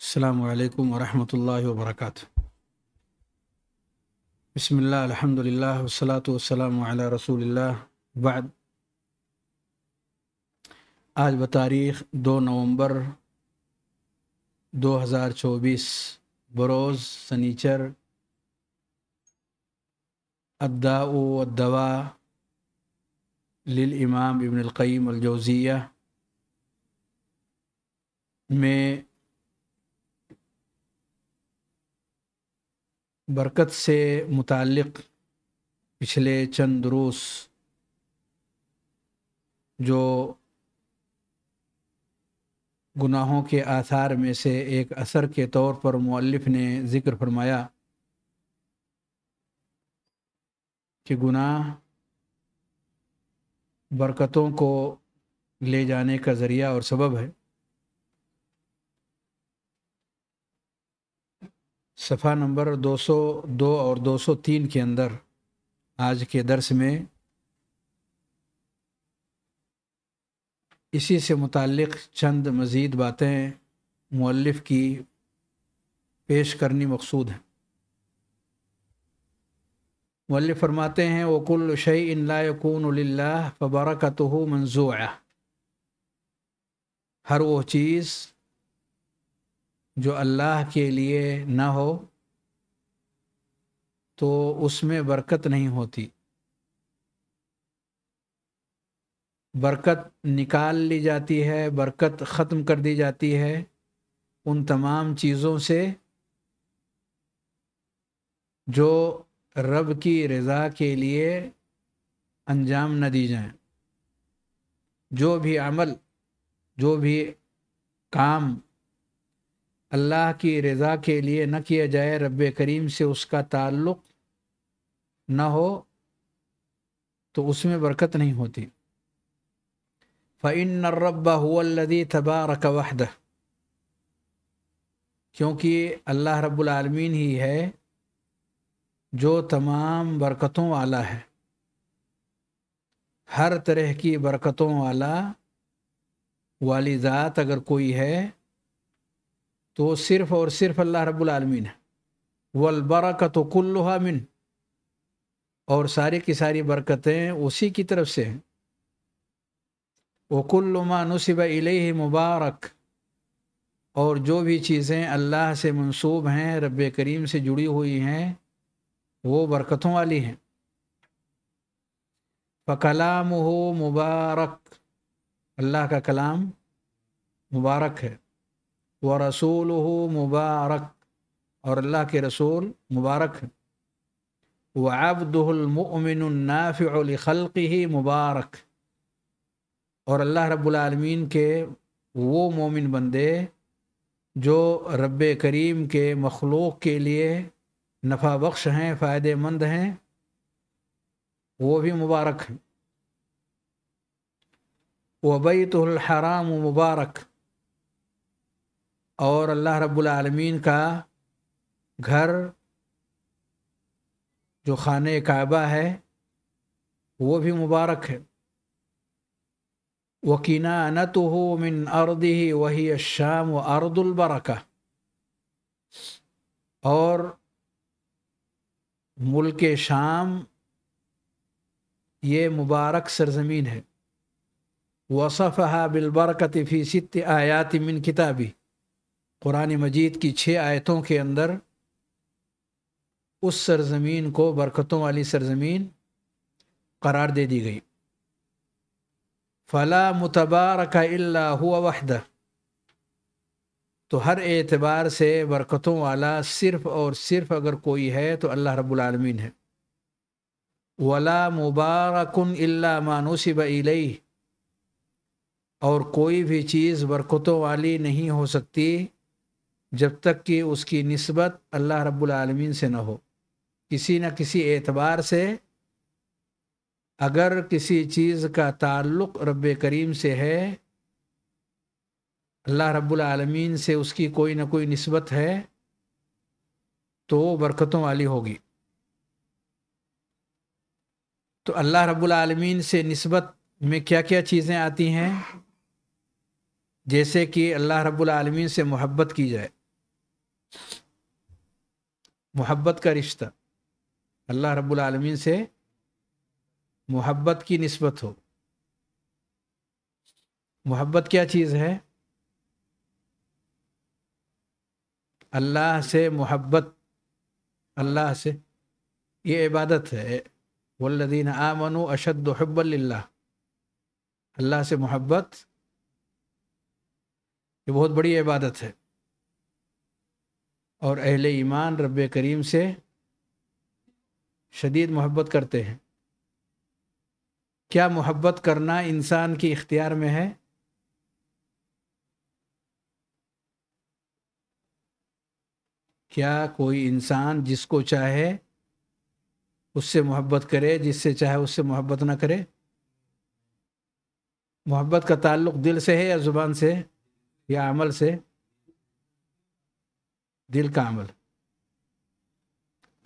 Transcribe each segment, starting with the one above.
السلام عليكم ورحمة الله وبركاته بسم الله الحمد لله والصلاة والسلام على رسول الله بعد आज बतारीख दो नवंबर 2024 बरोज़ सनीचर अद्दाऊ अद्दवा लिल इमाम इबन अलक़ीम अलजौज़िया में बरकत से मुतक़ पिछले चंद रोस जो गुनाहों के आसार में से एक असर के तौर पर मौलफ ने ज़िक्र फरमाया कि गुनाह बरकतों को ले जाने का ज़रिया और सबब है सफ़ा नंबर 202 और 203 के अंदर आज के दर्स में इसी से मुतक़ चंद मज़ीद बातें मौलफ़ की पेश करनी मकसूद हैं मुल्फ फरमाते हैं वकुल शई लाकुन मंजू आया हर वो चीज़ जो अल्लाह के लिए ना हो तो उसमें बरकत नहीं होती बरकत निकाल ली जाती है बरकत ख़त्म कर दी जाती है उन तमाम चीज़ों से जो रब की रज़ा के लिए अंजाम न दी जाए जो भी अमल जो भी काम अल्लाह की रज़ा के लिए न किया जाए रब करीम से उसका ताल्लुक़ न हो तो उसमें बरकत नहीं होती फ़िन रब हुदी तबारक वहद क्योंकि अल्लाह रबालमीन ही है जो तमाम बरकतों वाला है हर तरह की बरकतों वाला वाली ज़ात अगर कोई है तो सिर्फ और सिर्फ अल्लाह रब्लमीन है वलबरकत मिन और सारी की सारी बरकतें उसी की तरफ से हैं वकुल्लमानसिब इलह मुबारक और जो भी चीज़ें अल्लाह से मंसूब हैं रब करीम से जुड़ी हुई हैं वो बरकतों वाली हैं फ़लाम हो मुबारक अल्लाह का कलाम मुबारक है व रसूल मुबारक और अल्लाह के रसूल मुबारक हैं व अब्दुलमिनफ़ल ही मुबारक और अल्लाह रब्लमीन के वो मोमिन बंदे जो रब करीम के मखलूक के लिए नफ़ा बख्श हैं फ़ायदेमंद हैं वो भी मुबारक हैं वबैतुलहराम मुबारक और अल्लाह रब्बुल का घर जो खाने काबा है वो भी मुबारक है वकीना तो हो मिन अर्द ही वही शाम व अर्दुलबरक और मुल्क शाम ये मुबारक सरजमीन है हा बिलबरकत फ़ी सित आयात मिन किताबी कुरान मजीद की छः आयतों के अंदर उस सरजमीन को बरकतों वाली सरजमीन करार दे दी गई फ़ला मुतबारक हुआ वहद तो हर एतबार से बरकतों वाला सिर्फ़ और सिर्फ़ अगर कोई है तो अल्लाह रबालमीन है वला मुबारकन मानुसब इलई और कोई भी चीज़ बरकतों वाली नहीं हो सकती जब तक कि उसकी नस्बत अल्लाह रब्बुल से न हो किसी न किसी एतबार से अगर किसी चीज़ का ताल्लुक़ रब करीम से है अल्लाह रब्बुल से उसकी कोई ना कोई नस्बत है तो वो बरकतों वाली होगी तो अल्लाह रब्बुल से नस्बत में क्या क्या चीज़ें आती हैं जैसे कि अल्लाह रब्बुल से मोहब्बत की जाए मोहब्बत का रिश्ता अल्लाह रब्बुल आलमीन से मोहब्बत की नस्बत हो मोहब्बत क्या चीज़ है अल्लाह से मोहब्बत अल्लाह से ये इबादत है वल्लदीन आमनु अशद हब्बल्ला अल्लाह से मोहब्बत ये बहुत बड़ी इबादत है और अहल ईमान रब करीम से शदीद मोहब्बत करते हैं क्या मोहब्बत करना इंसान की इख्तियार में है क्या कोई इंसान जिसको चाहे उससे मोहब्बत करे जिससे चाहे उससे मोहब्बत ना करे मोहब्बत का ताल्लुक दिल से है या ज़ुबान से या अमल से दिल का अमल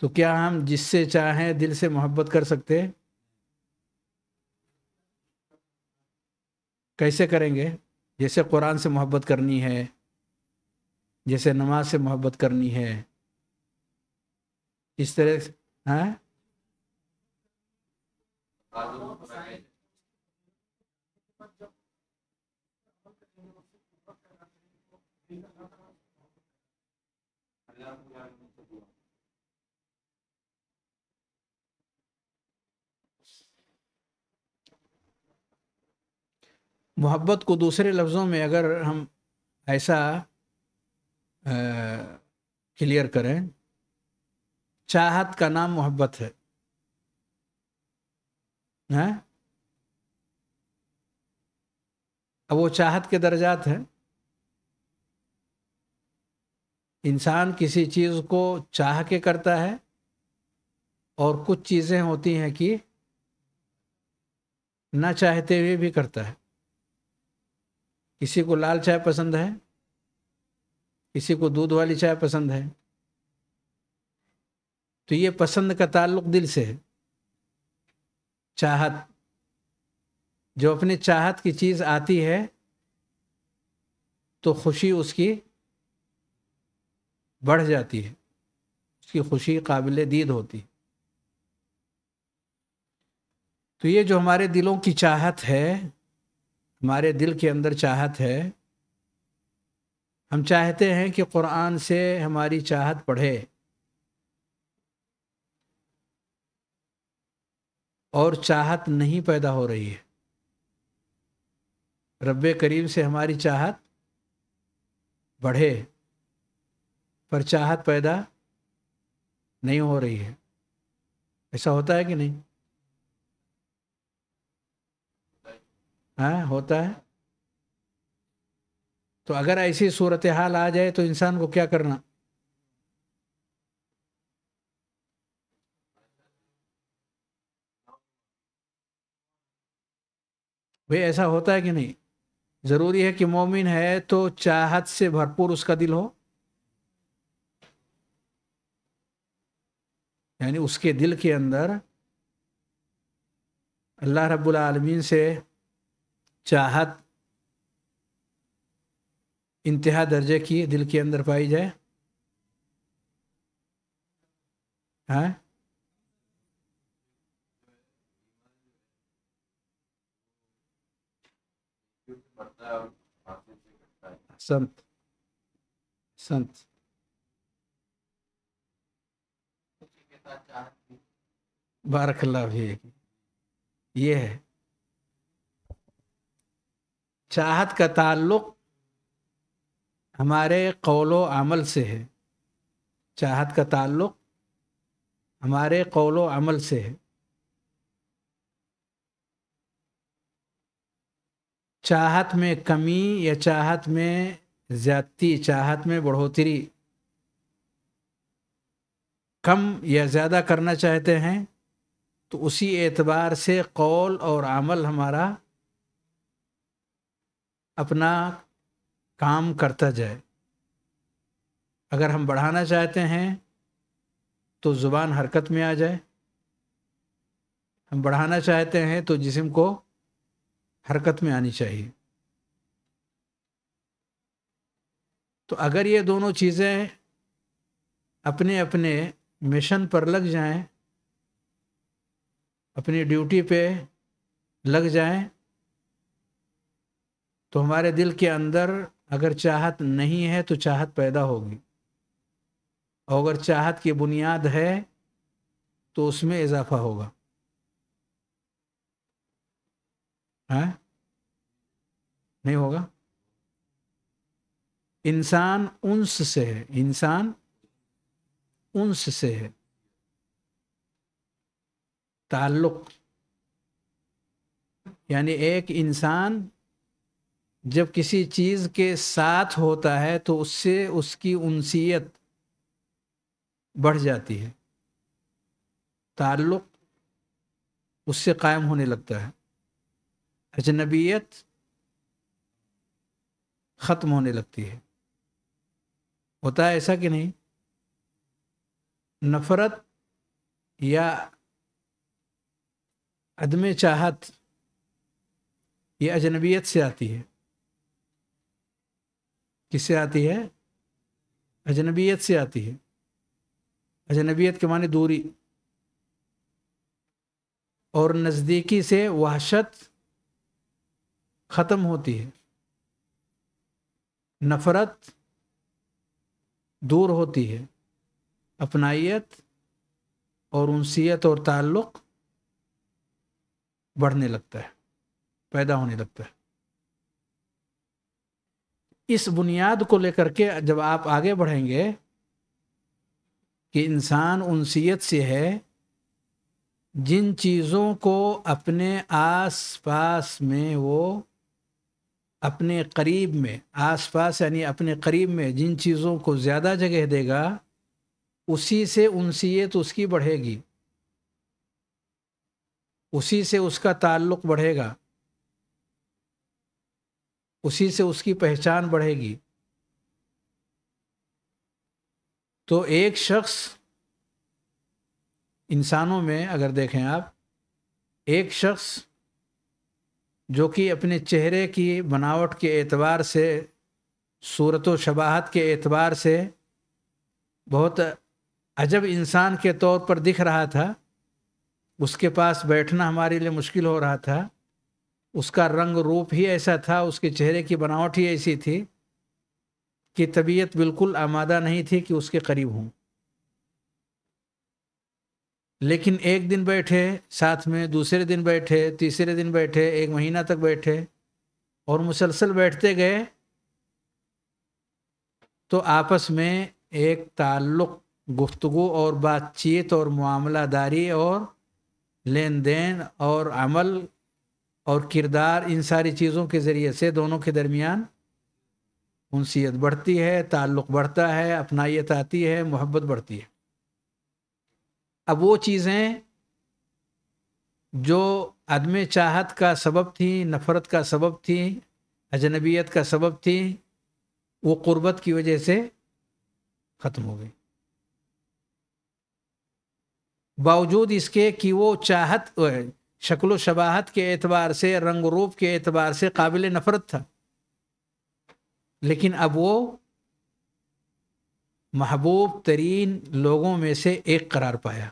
तो क्या हम जिससे चाहें दिल से मोहब्बत कर सकते हैं कैसे करेंगे जैसे कुरान से मोहब्बत करनी है जैसे नमाज से मोहब्बत करनी है इस तरह हाँ मोहब्बत को दूसरे लफ्ज़ों में अगर हम ऐसा क्लियर करें चाहत का नाम मोहब्बत है ना? अब वो चाहत के दर्जात हैं इंसान किसी चीज़ को चाह के करता है और कुछ चीज़ें होती हैं कि ना चाहते हुए भी करता है किसी को लाल चाय पसंद है किसी को दूध वाली चाय पसंद है तो ये पसंद का ताल्लुक दिल से है चाहत जो अपने चाहत की चीज़ आती है तो खुशी उसकी बढ़ जाती है उसकी खुशी काबिल दीद होती तो ये जो हमारे दिलों की चाहत है हमारे दिल के अंदर चाहत है हम चाहते हैं कि कुरान से हमारी चाहत पढ़े और चाहत नहीं पैदा हो रही है रब करीम से हमारी चाहत बढ़े पर चाहत पैदा नहीं हो रही है ऐसा होता है कि नहीं हाँ होता है तो अगर ऐसी सूरत हाल आ जाए तो इंसान को क्या करना भाई ऐसा होता है कि नहीं ज़रूरी है कि मोमिन है तो चाहत से भरपूर उसका दिल हो यानी उसके दिल के अंदर अल्लाह रब्बुल आलमीन से चाहत इंतहा दर्जे की दिल के अंदर पाई जाए हाँ संत संत बारकल्ला भी ये है चाहत का ताल्लुक हमारे कौलो अमल से है चाहत का ताल्लुक हमारे कौलो अमल से है चाहत में कमी या चाहत में ज़्यादती चाहत में बढ़ोतरी कम या ज़्यादा करना चाहते हैं तो उसी एतबार से कौल और अमल हमारा अपना काम करता जाए अगर हम बढ़ाना चाहते हैं तो ज़ुबान हरकत में आ जाए हम बढ़ाना चाहते हैं तो जिसम को हरकत में आनी चाहिए तो अगर ये दोनों चीज़ें अपने अपने मिशन पर लग जाएं, अपनी ड्यूटी पे लग जाएं, तो हमारे दिल के अंदर अगर चाहत नहीं है तो चाहत पैदा होगी और अगर चाहत की बुनियाद है तो उसमें इजाफा होगा है हाँ? नहीं होगा इंसान उनस से है इंसान उनस से है ताल्लुक यानी एक इंसान जब किसी चीज़ के साथ होता है तो उससे उसकी उनसीयत बढ़ जाती है ताल्लुक़ उससे कायम होने लगता है अजनबीत ख़त्म होने लगती है होता है ऐसा कि नहीं नफ़रत या अदम चाहत ये अजनबीत से आती है किससे आती है अजनबीयत से आती है अजनबीयत के माने दूरी और नज़दीकी से वहशत ख़त्म होती है नफ़रत दूर होती है अपनाइत और उनसीत और ताल्लुक़ बढ़ने लगता है पैदा होने लगता है इस बुनियाद को लेकर के जब आप आगे बढ़ेंगे कि इंसान उनसीयत से है जिन चीज़ों को अपने आस पास में वो अपने करीब में आस पास यानी अपने करीब में जिन चीज़ों को ज़्यादा जगह देगा उसी से उनसीयत उसकी बढ़ेगी उसी से उसका ताल्लुक़ बढ़ेगा उसी से उसकी पहचान बढ़ेगी तो एक शख्स इंसानों में अगर देखें आप एक शख्स जो कि अपने चेहरे की बनावट के एतबार से सूरत व शबाहत के एतबार से बहुत अजब इंसान के तौर पर दिख रहा था उसके पास बैठना हमारे लिए मुश्किल हो रहा था उसका रंग रूप ही ऐसा था उसके चेहरे की बनावट ही ऐसी थी कि तबीयत बिल्कुल आमादा नहीं थी कि उसके करीब हूँ लेकिन एक दिन बैठे साथ में दूसरे दिन बैठे तीसरे दिन बैठे एक महीना तक बैठे और मुसलसल बैठते गए तो आपस में एक ताल्लुक गुफ्तगु और बातचीत और मामलादारी और लेन देन और अमल और किरदार इन सारी चीज़ों के ज़रिए से दोनों के दरमियान उनसीत बढ़ती है ताल्लुक़ बढ़ता है अपनाइत आती है मोहब्बत बढ़ती है अब वो चीज़ें जो अदम चाहत का सबब थी नफ़रत का सबब थी अजनबीत का सबब थी वो क़ुरबत की वजह से ख़त्म हो गई बावजूद इसके कि वो चाहत शक्ल शबाहत के एतबार से रंग रूप के एतबार से काबिल नफरत था लेकिन अब वो महबूब तरीन लोगों में से एक करार पाया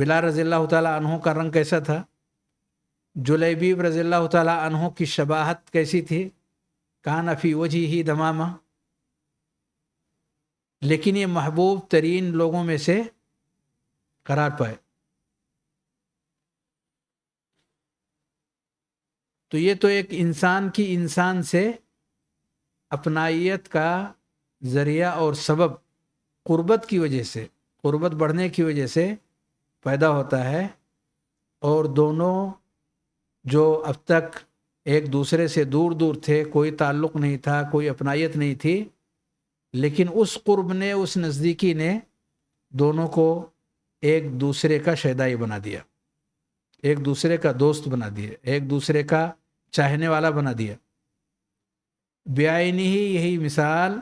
बिला रजील् तहों का रंग कैसा था जुलेबीब रज़ील् तहों की शबाहत कैसी थी कान अफ़ी वजी ही दमामा लेकिन ये महबूब तरीन लोगों में से करार पाए तो ये तो एक इंसान की इंसान से अपनाइत का ज़रिया और सबब क़ुरबत की वजह से क़ुरबत बढ़ने की वजह से पैदा होता है और दोनों जो अब तक एक दूसरे से दूर दूर थे कोई ताल्लुक़ नहीं था कोई अपनाइत नहीं थी लेकिन उस क़ुर्ब ने उस नज़दीकी ने दोनों को एक दूसरे का शदाई बना दिया एक दूसरे का दोस्त बना दिया एक दूसरे का चाहने वाला बना दिया बेआनी ही यही मिसाल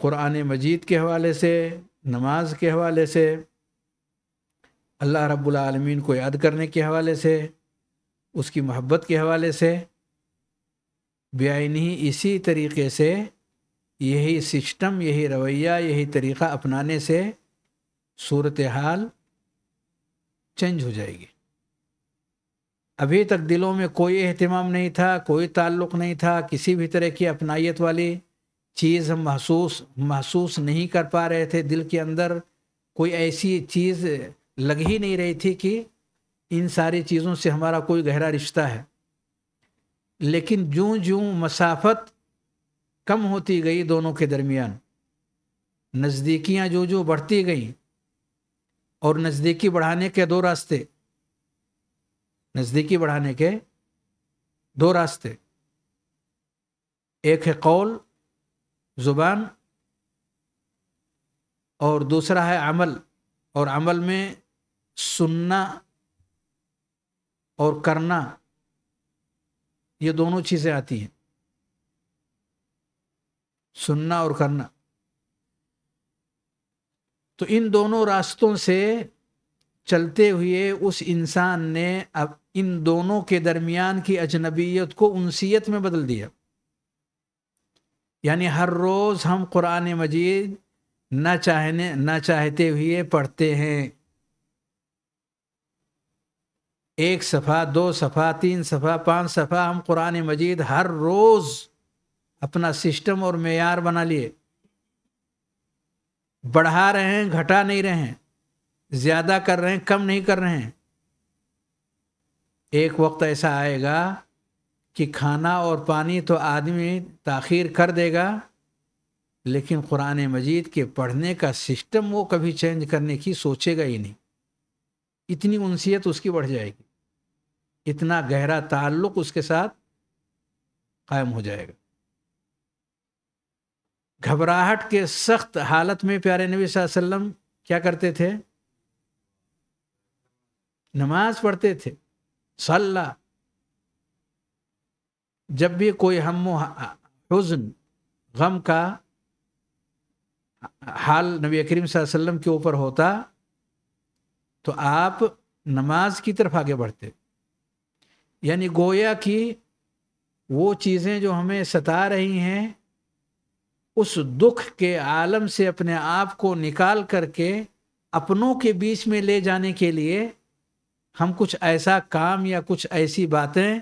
कुरान मजीद के हवाले से नमाज के हवाले से अल्लाह रब्बुल आलमीन को याद करने के हवाले से उसकी मोहब्बत के हवाले से बेआनी इसी तरीके से यही सिस्टम यही रवैया यही तरीक़ा अपनाने से सूरत हाल चेंज हो जाएगी अभी तक दिलों में कोई अहतमाम नहीं था कोई ताल्लुक़ नहीं था किसी भी तरह की अपनाइत वाली चीज़ हम महसूस महसूस नहीं कर पा रहे थे दिल के अंदर कोई ऐसी चीज़ लग ही नहीं रही थी कि इन सारी चीज़ों से हमारा कोई गहरा रिश्ता है लेकिन जूँ जूँ मसाफत कम होती गई दोनों के दरमियान नज़दीकियाँ जो जो बढ़ती गईं और नज़दीकी बढ़ाने के दो रास्ते नज़दीकी बढ़ाने के दो रास्ते एक है कौल ज़ुबान और दूसरा है अमल और अमल में सुनना और करना ये दोनों चीज़ें आती हैं सुनना और करना तो इन दोनों रास्तों से चलते हुए उस इंसान ने अब इन दोनों के दरमियान की अजनबीत को उनसीत में बदल दिया यानी हर रोज़ हम कुरान मजीद ना चाहने ना चाहते हुए पढ़ते हैं एक सफ़ा दो सफ़ा तीन सफ़ा पाँच सफ़ा हम कुरान मजीद हर रोज़ अपना सिस्टम और मैार बना लिए बढ़ा रहे हैं घटा नहीं रहे हैं ज़्यादा कर रहे हैं कम नहीं कर रहे हैं एक वक्त ऐसा आएगा कि खाना और पानी तो आदमी ताखीर कर देगा लेकिन क़ुरान मजीद के पढ़ने का सिस्टम वो कभी चेंज करने की सोचेगा ही नहीं इतनी उनसीयत उसकी बढ़ जाएगी इतना गहरा ताल्लुक उसके साथ कायम हो जाएगा घबराहट के सख्त हालत में प्यारे नबी वसल्लम क्या करते थे नमाज पढ़ते थे सल्ला जब भी कोई हम हुजन गम का हाल नबी करीम वसल्लम के ऊपर होता तो आप नमाज की तरफ आगे बढ़ते यानी गोया कि वो चीज़ें जो हमें सता रही हैं उस दुख के आलम से अपने आप को निकाल करके अपनों के बीच में ले जाने के लिए हम कुछ ऐसा काम या कुछ ऐसी बातें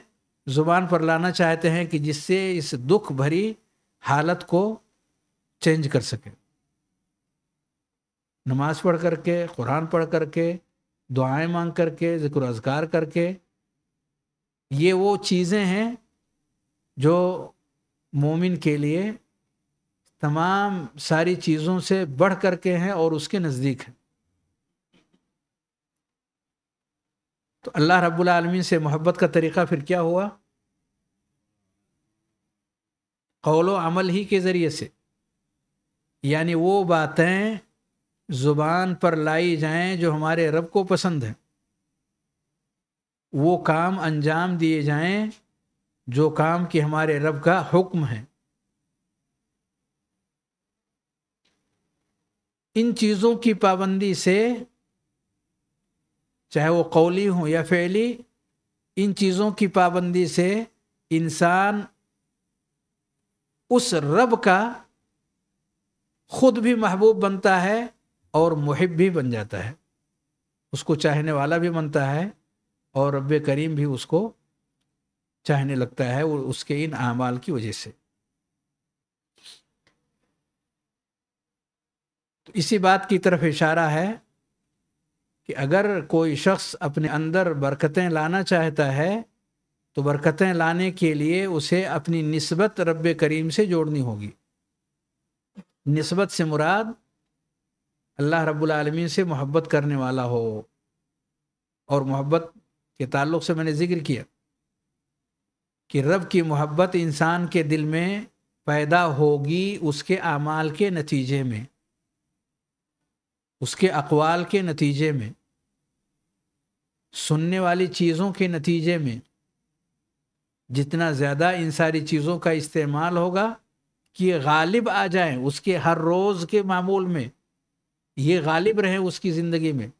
ज़ुबान पर लाना चाहते हैं कि जिससे इस दुख भरी हालत को चेंज कर सकें नमाज पढ़ करके कुरान पढ़ करके दुआएं मांग करके ज़िक्र अजगार करके ये वो चीज़ें हैं जो मोमिन के लिए तमाम सारी चीज़ों से बढ़ करके हैं और उसके नज़दीक हैं तो अल्लाह रब्बुल आलमीन से मोहब्बत का तरीक़ा फिर क्या हुआ कौलो अमल ही के ज़रिए से यानी वो बातें ज़ुबान पर लाई जाएं जो हमारे रब को पसंद हैं वो काम अंजाम दिए जाएं जो काम की हमारे रब का हुक्म है इन चीज़ों की पाबंदी से चाहे वो कौली हो या फैली इन चीज़ों की पाबंदी से इंसान उस रब का खुद भी महबूब बनता है और महब भी बन जाता है उसको चाहने वाला भी बनता है और रब करीम भी उसको चाहने लगता है और उसके इन अमाल की वजह से तो इसी बात की तरफ इशारा है कि अगर कोई शख्स अपने अंदर बरकतें लाना चाहता है तो बरकतें लाने के लिए उसे अपनी नस्बत रब करीम से जोड़नी होगी नस्बत से मुराद अल्लाह रब्बुल से मोहब्बत करने वाला हो और मोहब्बत के ताल्लुक से मैंने ज़िक्र किया कि रब की मोहब्बत इंसान के दिल में पैदा होगी उसके अमाल के नतीजे में उसके अकवाल के नतीजे में सुनने वाली चीज़ों के नतीजे में जितना ज़्यादा इन सारी चीज़ों का इस्तेमाल होगा कि ये गालिब आ जाए उसके हर रोज़ के मामूल में ये गालिब रहें उसकी ज़िंदगी में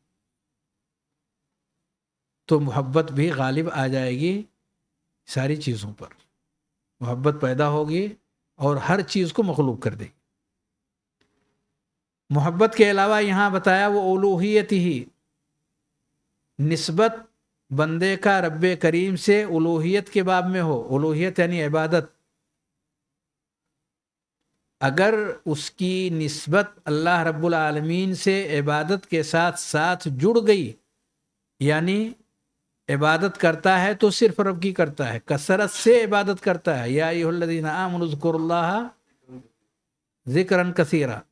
तो मोहब्बत भी गालिब आ जाएगी सारी चीज़ों पर मोहब्बत पैदा होगी और हर चीज़ को मखलूब कर देगी मोहब्बत के अलावा यहाँ बताया वो ओलूहीत ही नस्बत बंदे का रब करीम से उलोहियत के बाब में हो उलोहियत यानी इबादत अगर उसकी नस्बत अल्लाह रब्बुल से इबादत के साथ साथ जुड़ गई यानी इबादत करता है तो सिर्फ रब की करता है कसरत से इबादत करता है यादीन आमकुरल्ला ज़िक्रन कसीरा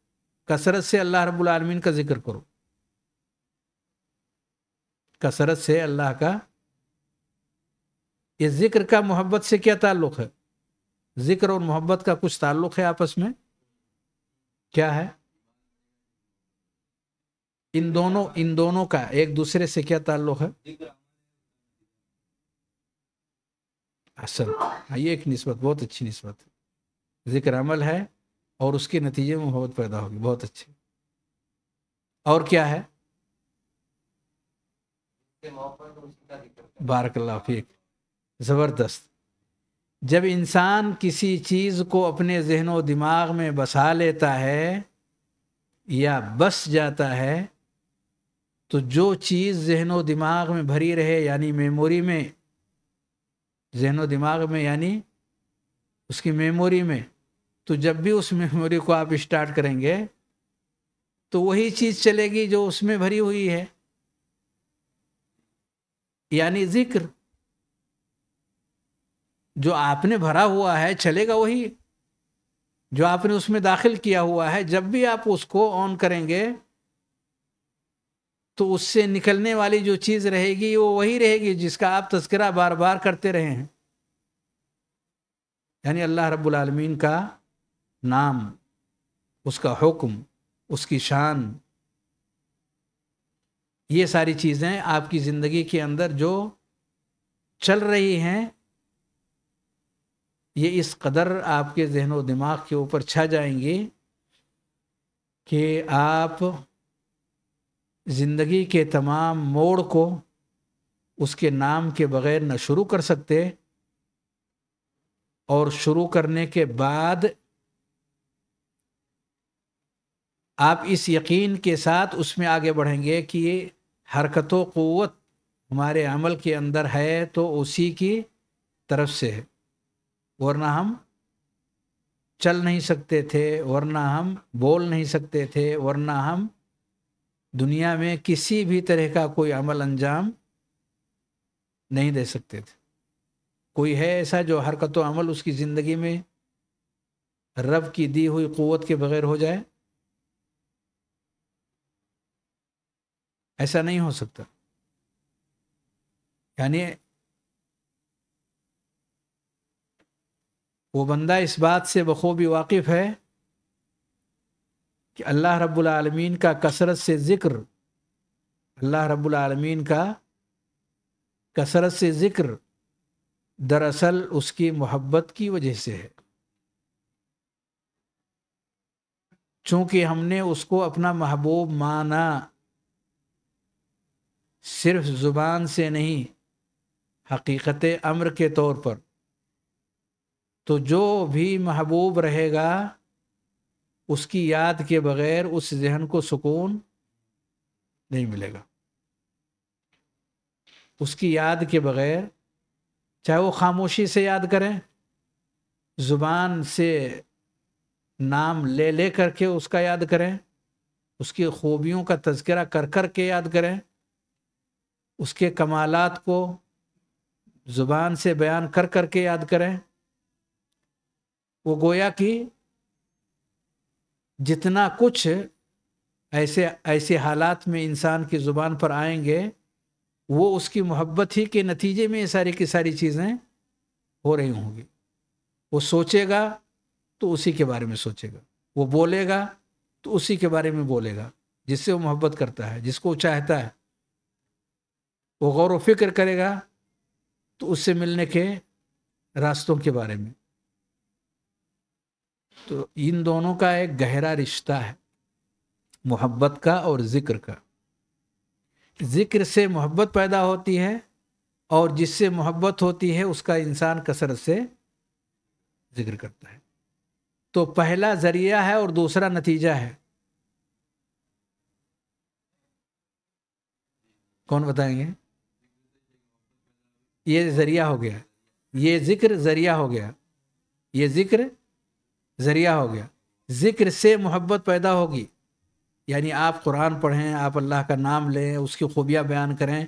कसरत से अल्लाह रब्बुल का जिक्र करो कसरत से अल्लाह का ये जिक्र का मोहब्बत से क्या ताल्लुक़ है जिक्र और मोहब्बत का कुछ ताल्लुक़ है आपस में क्या है इन दोनों इन दोनों का एक दूसरे से क्या ताल्लुक़ है असल हाँ, ये एक नस्बत बहुत अच्छी नस्बत है जिक्र अमल है और उसके नतीजे में मोहब्बत पैदा होगी बहुत अच्छी और क्या है बारकलाफिक ज़बरदस्त जब इंसान किसी चीज़ को अपने जहन व दिमाग में बसा लेता है या बस जाता है तो जो चीज़ जहन व दिमाग में भरी रहे यानी मेमोरी में जहन व दिमाग में यानी उसकी मेमोरी में तो जब भी उस मेमोरी को आप स्टार्ट करेंगे तो वही चीज़ चलेगी जो उसमें भरी हुई है यानी जिक्र जो आपने भरा हुआ है चलेगा वही जो आपने उसमें दाखिल किया हुआ है जब भी आप उसको ऑन करेंगे तो उससे निकलने वाली जो चीज़ रहेगी वो वही रहेगी जिसका आप तस्करा बार बार करते रहे हैं यानी अल्लाह रब्बुल आलमीन का नाम उसका हुक्म उसकी शान ये सारी चीज़ें आपकी ज़िंदगी के अंदर जो चल रही हैं ये इस कदर आपके जहन व दिमाग के ऊपर छा जाएंगी कि आप ज़िंदगी के तमाम मोड़ को उसके नाम के बगैर न शुरू कर सकते और शुरू करने के बाद आप इस यकीन के साथ उसमें आगे बढ़ेंगे कि हरकत क़वत हमारे अमल के अंदर है तो उसी की तरफ से है वरना हम चल नहीं सकते थे वरना हम बोल नहीं सकते थे वरना हम दुनिया में किसी भी तरह का कोई अमल अंजाम नहीं दे सकते थे कोई है ऐसा जो हरकत अमल उसकी ज़िंदगी में रब की दी हुई क़वत के बगैर हो जाए ऐसा नहीं हो सकता यानी वो बंदा इस बात से बखूबी वाकिफ़ है कि अल्लाह रब्बुल रबालमीन का कसरत से ज़िक्र अल्लाह रब्बुल रबालमीन का कसरत से ज़िक्र दरअसल उसकी मोहब्बत की वजह से है चूँकि हमने उसको अपना महबूब माना सिर्फ ज़ुबान से नहीं हकीकत अम्र के तौर पर तो जो भी महबूब रहेगा उसकी याद के बगैर उस जहन को सुकून नहीं मिलेगा उसकी याद के बगैर चाहे वो खामोशी से याद करें ज़ुबान से नाम ले ले करके उसका याद करें उसकी खूबियों का तस्करा कर कर के याद करें उसके कमालात को ज़ुबान से बयान कर कर के याद करें वो गोया कि जितना कुछ ऐसे ऐसे हालात में इंसान की ज़ुबान पर आएंगे वो उसकी मोहब्बत ही के नतीजे में ये सारी की सारी चीज़ें हो रही होंगी वो सोचेगा तो उसी के बारे में सोचेगा वो बोलेगा तो उसी के बारे में बोलेगा जिससे वो मोहब्बत करता है जिसको चाहता है वो गौर व फिक्र करेगा तो उससे मिलने के रास्तों के बारे में तो इन दोनों का एक गहरा रिश्ता है मोहब्बत का और ज़िक्र का ज़िक्र से मोहब्बत पैदा होती है और जिससे मोहब्बत होती है उसका इंसान कसरत से जिक्र करता है तो पहला जरिया है और दूसरा नतीजा है कौन बताएंगे ये ज़रिया हो गया ये ज़िक्र ज़रिया हो गया ये ज़िक्र ज़रिया हो गया ज़िक्र से मोहब्बत पैदा होगी यानी आप कुरान पढ़ें आप अल्लाह का नाम लें उसकी खूबियाँ बयान करें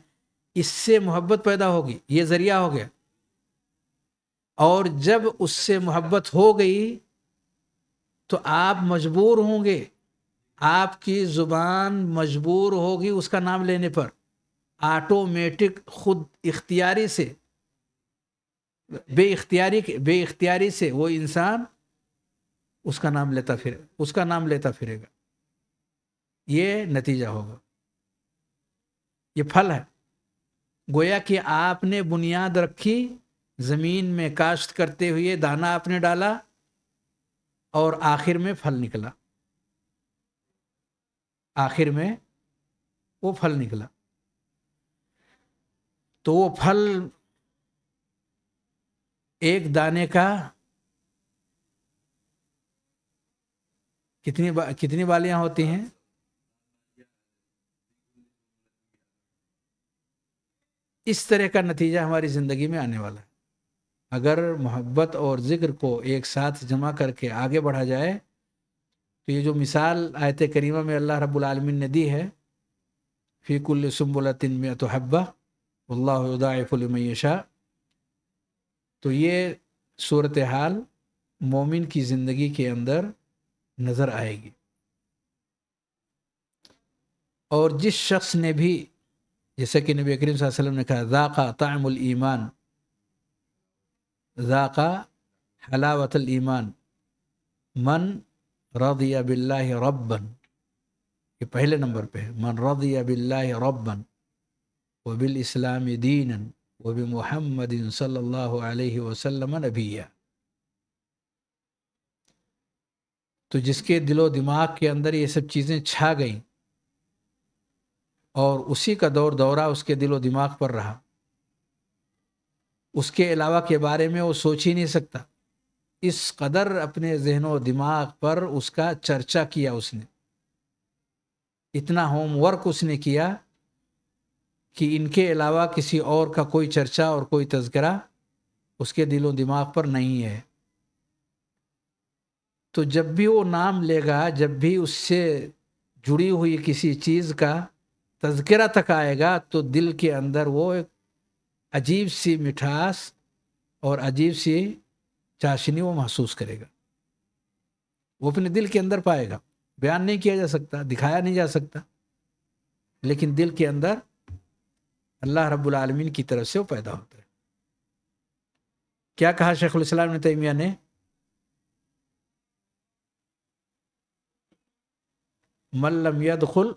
इससे मोहब्बत पैदा होगी ये ज़रिया हो गया और जब उससे मोहब्बत हो गई तो आप मजबूर होंगे आपकी ज़ुबान मजबूर होगी उसका नाम लेने पर ऑटोमेटिक खुद इख्तियारी से बे इख्तियारी बे इख्तियारी से वो इंसान उसका नाम लेता फिर उसका नाम लेता फिरेगा ये नतीजा होगा ये फल है गोया कि आपने बुनियाद रखी ज़मीन में काश्त करते हुए दाना आपने डाला और आखिर में फल निकला आखिर में वो फल निकला तो वो फल एक दाने का कितनी बा, कितनी बालियां होती हैं इस तरह का नतीजा हमारी ज़िंदगी में आने वाला है अगर मोहब्बत और ज़िक्र को एक साथ जमा करके आगे बढ़ा जाए तो ये जो मिसाल आयत करीमा में अल्लाह रब्बुल आलमीन ने दी है फ़ीकुल सुम्बुलतिन में तो हब्बा वल्लाफ़ुलमैशा तो ये सूरत हाल मोमिन की ज़िंदगी के अंदर नज़र आएगी और जिस शख्स ने भी जैसे कि नबी करीम वसल्लम ने कहा ज़ाक़ा तामुल ईमान ज़ाक़ा हलावत ईमान मन रदिया बिल्लाह रब्बन ये पहले नंबर पे है मन रदिया बिल्लाह रब्बन دينا وبمحمد صلى الله عليه وسلم نبيا तो जिसके दिलो दिमाग के अंदर ये सब चीज़ें छा गईं और उसी का दौर दौरा उसके दिलो दिमाग पर रहा उसके अलावा के बारे में वो सोच ही नहीं सकता इस कदर अपने जहनो दिमाग पर उसका चर्चा किया उसने इतना होमवर्क उसने किया कि इनके अलावा किसी और का कोई चर्चा और कोई तस्करा उसके दिलो दिमाग पर नहीं है तो जब भी वो नाम लेगा जब भी उससे जुड़ी हुई किसी चीज़ का तस्करा तक आएगा तो दिल के अंदर वो एक अजीब सी मिठास और अजीब सी चाशनी वो महसूस करेगा वो अपने दिल के अंदर पाएगा बयान नहीं किया जा सकता दिखाया नहीं जा सकता लेकिन दिल के अंदर अल्लाह रब्बुल आलमीन की तरफ से वो पैदा होता है क्या कहा शेख ने तैमिया ने मल्लम यदुल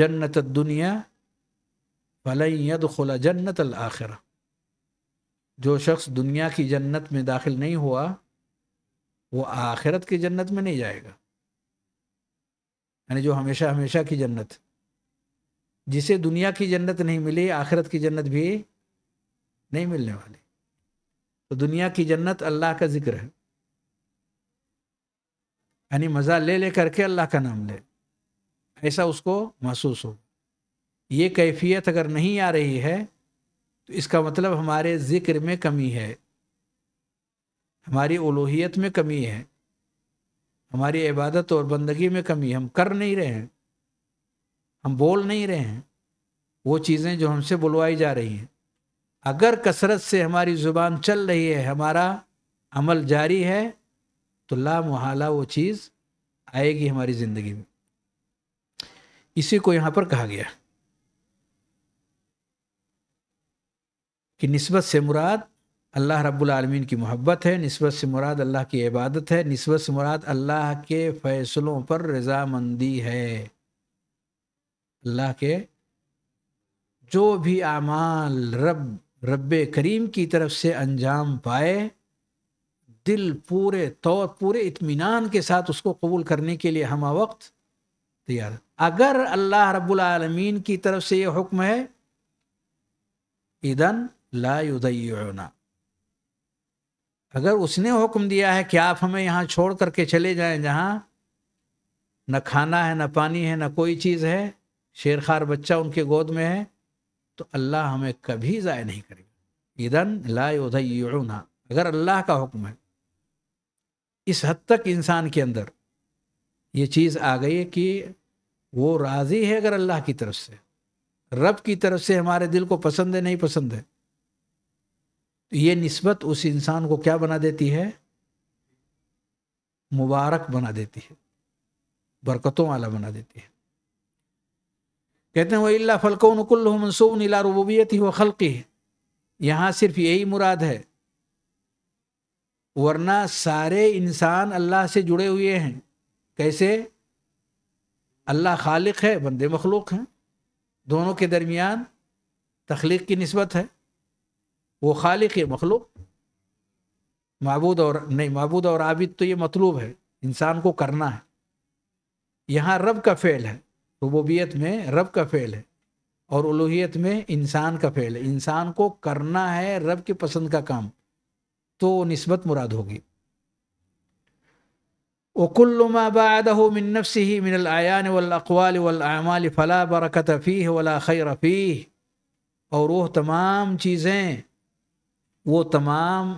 जन्नत दुनिया भलई यदुल जन्नत आखिर जो शख्स दुनिया की जन्नत में दाखिल नहीं हुआ वो आखिरत की जन्नत में नहीं जाएगा यानी जो हमेशा हमेशा की जन्नत जिसे दुनिया की जन्नत नहीं मिली आखिरत की जन्नत भी नहीं मिलने वाली तो दुनिया की जन्नत अल्लाह का जिक्र है यानी मज़ा ले ले करके अल्लाह का नाम ले ऐसा उसको महसूस हो ये कैफियत अगर नहीं आ रही है तो इसका मतलब हमारे ज़िक्र में कमी है हमारी उलोहियत में कमी है हमारी इबादत और बंदगी में कमी हम कर नहीं रहे हैं हम बोल नहीं रहे हैं वो चीज़ें जो हमसे बुलवाई जा रही हैं अगर कसरत से हमारी ज़ुबान चल रही है हमारा अमल जारी है तो ला महाला वो चीज़ आएगी हमारी ज़िंदगी में इसी को यहाँ पर कहा गया कि नस्बत से मुराद अल्लाह रब्बुल की मोहब्बत है नस्बत से मुराद अल्लाह की इबादत है नस्बत से मुराद अल्लाह के फ़ैसलों पर रजामंदी है अल्लाह के जो भी आमाल रब रब करीम की तरफ से अंजाम पाए दिल पूरे तौर पूरे इत्मीनान के साथ उसको कबूल करने के लिए हम वक्त तैयार अगर अल्लाह रबालमीन की तरफ से ये हुक्म है ईदन लायुदयना अगर उसने हुक्म दिया है कि आप हमें यहाँ छोड़ करके चले जाएं जहाँ न खाना है न पानी है न कोई चीज़ है शेरखार बच्चा उनके गोद में है तो अल्लाह हमें कभी ज़ाय नहीं करेगा ईदन लायोधना अगर अल्लाह का हुक्म है इस हद तक इंसान के अंदर ये चीज़ आ गई है कि वो राज़ी है अगर अल्लाह की तरफ से रब की तरफ से हमारे दिल को पसंद है नहीं पसंद है तो ये नस्बत उस इंसान को क्या बना देती है मुबारक बना देती है बरकतों वाला बना देती है कहते हैं वल्ला फलकोन कुल्लु मनसून इला रबूबियत ही व खलकी यहाँ सिर्फ यही मुराद है वरना सारे इंसान अल्लाह से जुड़े हुए हैं कैसे अल्लाह खालिक है बंदे मखलूक हैं दोनों के दरमियान तख्लीक की नस्बत है वो खालिक है मखलूक मबूद और नहीं मबूद और आबिद तो ये मतलूब है इंसान को करना है यहाँ रब का फ़ेल है रुबोबियत में रब का फेल है और उलूहियत में इंसान का फेल है इंसान को करना है रब की पसंद का काम तो नस्बत मुराद होगी वकुल्लमा बाद ही मिनल आयान फ़ला बरकत फ़ीह वला और वह तमाम चीज़ें वो तमाम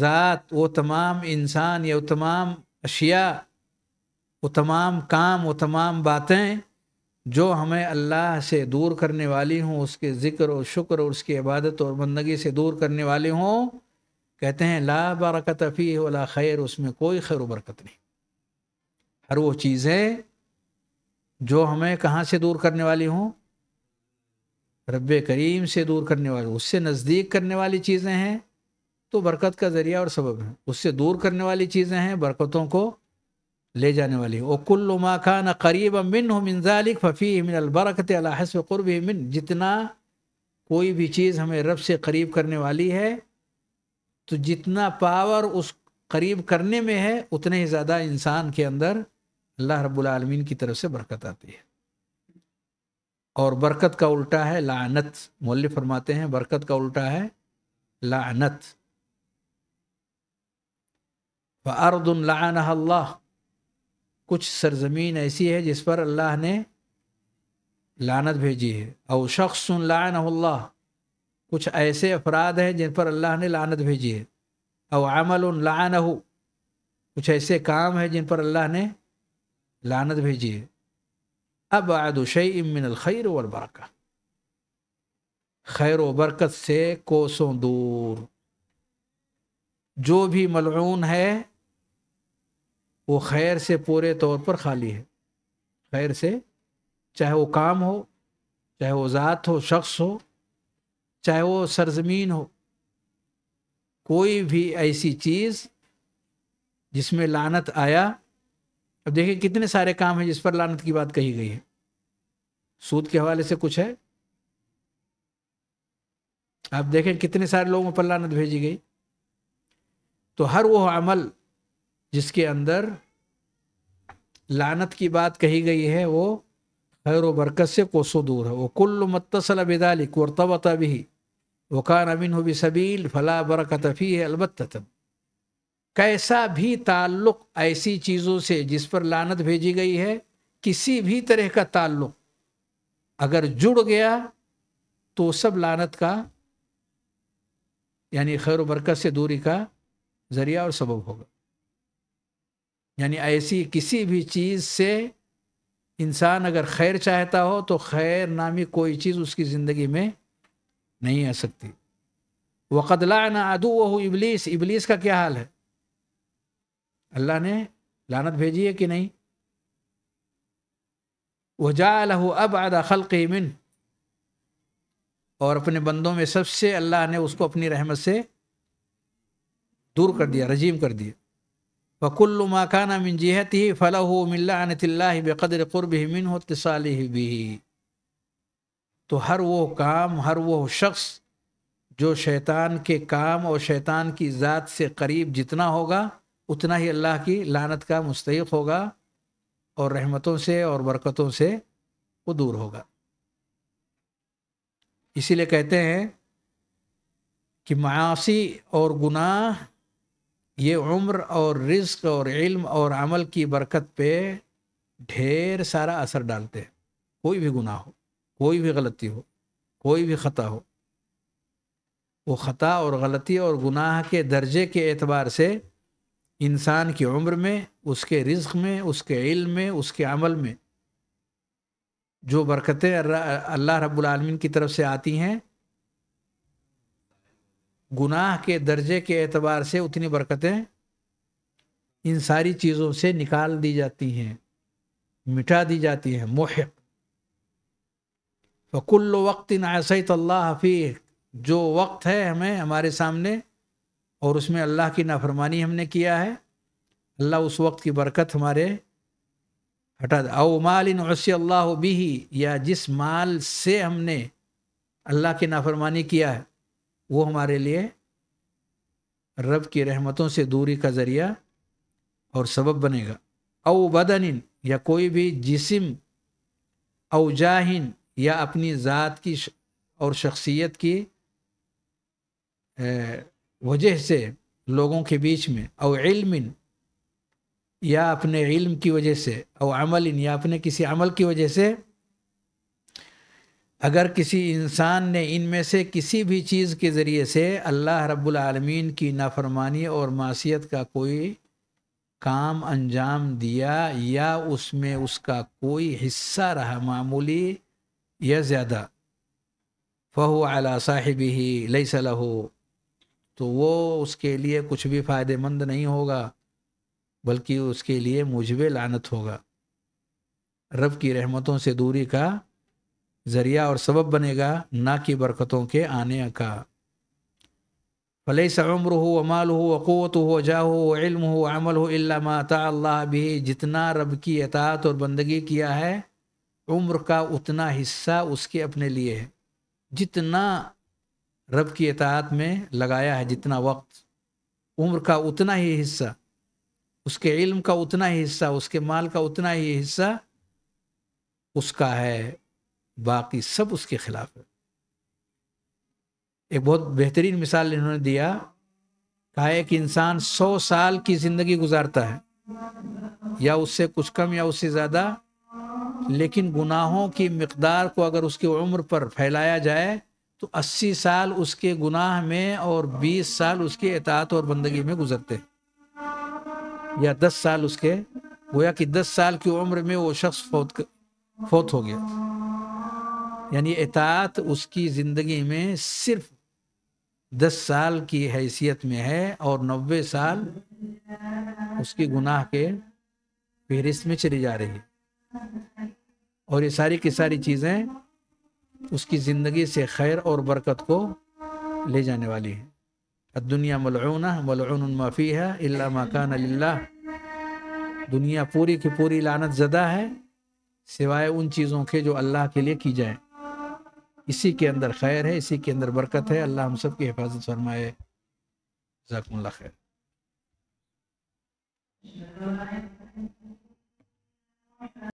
ज़ात वो तमाम इंसान या तमाम अशिया वो तमाम काम वो तमाम बातें जो हमें अल्लाह से दूर करने वाली हों उसके ज़िक्र और शुक्र और उसकी इबादत और बंदगी से दूर करने वाली हों कहते हैं ला बरकत फ़ी वला खैर उसमें कोई खैर बरकत नहीं हर वो चीज़ें जो हमें कहाँ से दूर करने वाली हों रब करीम से दूर करने वाली उससे नज़दीक करने वाली चीज़ें हैं तो बरकत का ज़रिया और सबब है उससे दूर करने वाली चीज़ें हैं बरकतों को ले जाने वाली है वकुल माखान करीब मिन हो मिनजालिक फ़फ़ी मिन अलबरकत हसब क़ुरब मिन जितना कोई भी चीज़ हमें रब से करीब करने वाली है तो जितना पावर उस करीब करने में है उतने ही ज़्यादा इंसान के अंदर अल्लाह रब्लमीन की तरफ से बरकत आती है और बरकत का उल्टा है लानत मौल्य फरमाते हैं बरकत का उल्टा है लानत अर्दन लान अल्लाह कुछ सरजमीन ऐसी है जिस पर अल्लाह ने लानत भेजी है और शख्स लानल्ला कुछ ऐसे अफराद हैं जिन पर अल्लाह ने लानत भेजी है और अमल लान कुछ ऐसे काम है जिन पर अल्लाह ने लानत भेजी है अब आदुशई मिन खैर खैर वरकत से कोसों दूर जो भी मलून है वो खैर से पूरे तौर पर खाली है खैर से चाहे वो काम हो चाहे वो ज़ात हो शख्स हो चाहे वो सरजमीन हो कोई भी ऐसी चीज़ जिसमें लानत आया अब देखिए कितने सारे काम हैं जिस पर लानत की बात कही गई है सूद के हवाले से कुछ है आप देखें कितने सारे लोगों पर लानत भेजी गई तो हर वो अमल जिसके अंदर लानत की बात कही गई है वो खैर बरकत से कोसो दूर है वो कुल्ल मतसल बिदालिक वर्तवत भी वकान अमिन सबील फला बरकत फ़ी है अलबत्तन कैसा भी ताल्लुक़ ऐसी चीज़ों से जिस पर लानत भेजी गई है किसी भी तरह का ताल्लुक़ अगर जुड़ गया तो सब लानत का यानी खैर बरकत से दूरी का ज़रिया और सबब होगा यानी ऐसी किसी भी चीज़ से इंसान अगर खैर चाहता हो तो खैर नामी कोई चीज़ उसकी ज़िंदगी में नहीं आ सकती वक़दला ना अदू वह इबलीस इबलीस का क्या हाल है अल्लाह ने लानत भेजी है कि नहीं वह जा लहू अब आदा खल कीमिन और अपने बंदों में सबसे अल्लाह ने उसको अपनी रहमत से दूर कर दिया रजीम कर दिया फ़कुल्ल माकाना मिन जिहत ही फ़लह मिल्ला बक़दर क़ुरब मिन तसाल भी तो हर वो काम हर वो शख्स जो शैतान के काम और शैतान की ज़ात से करीब जितना होगा उतना ही अल्लाह की लानत का मुस्तक होगा और रहमतों से और बरकतों से वो दूर होगा इसीलिए कहते हैं कि मासी और गुनाह ये उम्र और रिस्क और इल्म और अमल की बरकत पे ढेर सारा असर डालते हैं कोई भी गुनाह हो कोई भी गलती हो कोई भी ख़ता हो वो ख़ता और गलती और गुनाह के दर्जे के एतबार से इंसान की उम्र में उसके रिस्क में उसके इल्म में उसके अमल में जो बरकतें अल्लाह रब्बुल रब्लमिन की तरफ से आती हैं गुनाह के दर्जे के एतबार से उतनी बरकतें इन सारी चीज़ों से निकाल दी जाती हैं मिटा दी जाती हैं मोहक फ़कुल्ल वक्त इन आसैत अल्लाह हफ़ी जो वक्त है हमें हमारे सामने और उसमें अल्लाह की नाफरमानी हमने किया है अल्लाह उस वक्त की बरकत हमारे हटा दे अव माल इन वसी अल्लाह भी या जिस माल से हमने अल्लाह की नाफरमानी किया है वो हमारे लिए रब की रहमतों से दूरी का ज़रिया और सबब बनेगा अव बदन या कोई भी जिसम जाहिन या अपनी ज़ात की और शख्सियत की वजह से लोगों के बीच में अव इल्मिन या अपने इल्म की वजह से और अमल या अपने किसी अमल की वजह से अगर किसी इंसान ने इनमें से किसी भी चीज़ के ज़रिए से अल्लाह रब्बुल की नाफरमानी और मासीत का कोई काम अंजाम दिया या उसमें उसका कोई हिस्सा रहा मामूली या ज़्यादा फ़हु अला साहिब ही लई हो तो वो उसके लिए कुछ भी फ़ायदेमंद नहीं होगा बल्कि उसके लिए मुजब लानत होगा रब की रहमतों से दूरी का जरिया और सबब बनेगा ना कि बरकतों के आने का भले से उम्र हो अमाल हो अक़वत हो जा हो इल्म हो अमल हो इल्लाता अल्लाह भी जितना रब की अतात और बंदगी किया है उम्र का उतना हिस्सा उसके अपने लिए है जितना रब की अतात में लगाया है जितना वक्त उम्र का उतना ही हिस्सा उसके इल्म का उतना ही हिस्सा उसके माल का उतना ही हिस्सा उसका है बाकी सब उसके खिलाफ है एक बहुत बेहतरीन मिसाल इन्होंने दिया कहा एक इंसान सौ साल की जिंदगी गुजारता है या उससे कुछ कम या उससे ज़्यादा लेकिन गुनाहों की मकदार को अगर उसकी उम्र पर फैलाया जाए तो 80 साल उसके गुनाह में और 20 साल उसके एतात और बंदगी में गुजरते या 10 साल उसके गोया कि 10 साल की उम्र में वो शख्स फौत फौत हो गया यानी एतात उसकी ज़िंदगी में सिर्फ दस साल की हैसियत में है और नब्बे साल उसकी गुनाह के फहरिस्त में चली जा रही है और ये सारी की सारी चीज़ें उसकी ज़िंदगी से खैर और बरकत को ले जाने वाली है दुनिया मलूना मलून माफ़ी है इल्ला मकान अल्लाह दुनिया पूरी की पूरी लानत ज़दा है सिवाय उन चीज़ों के जो अल्लाह के लिए की जाए इसी के अंदर खैर है इसी के अंदर बरकत है अल्लाह हम सब की हिफाजत फरमाए जकमल खैर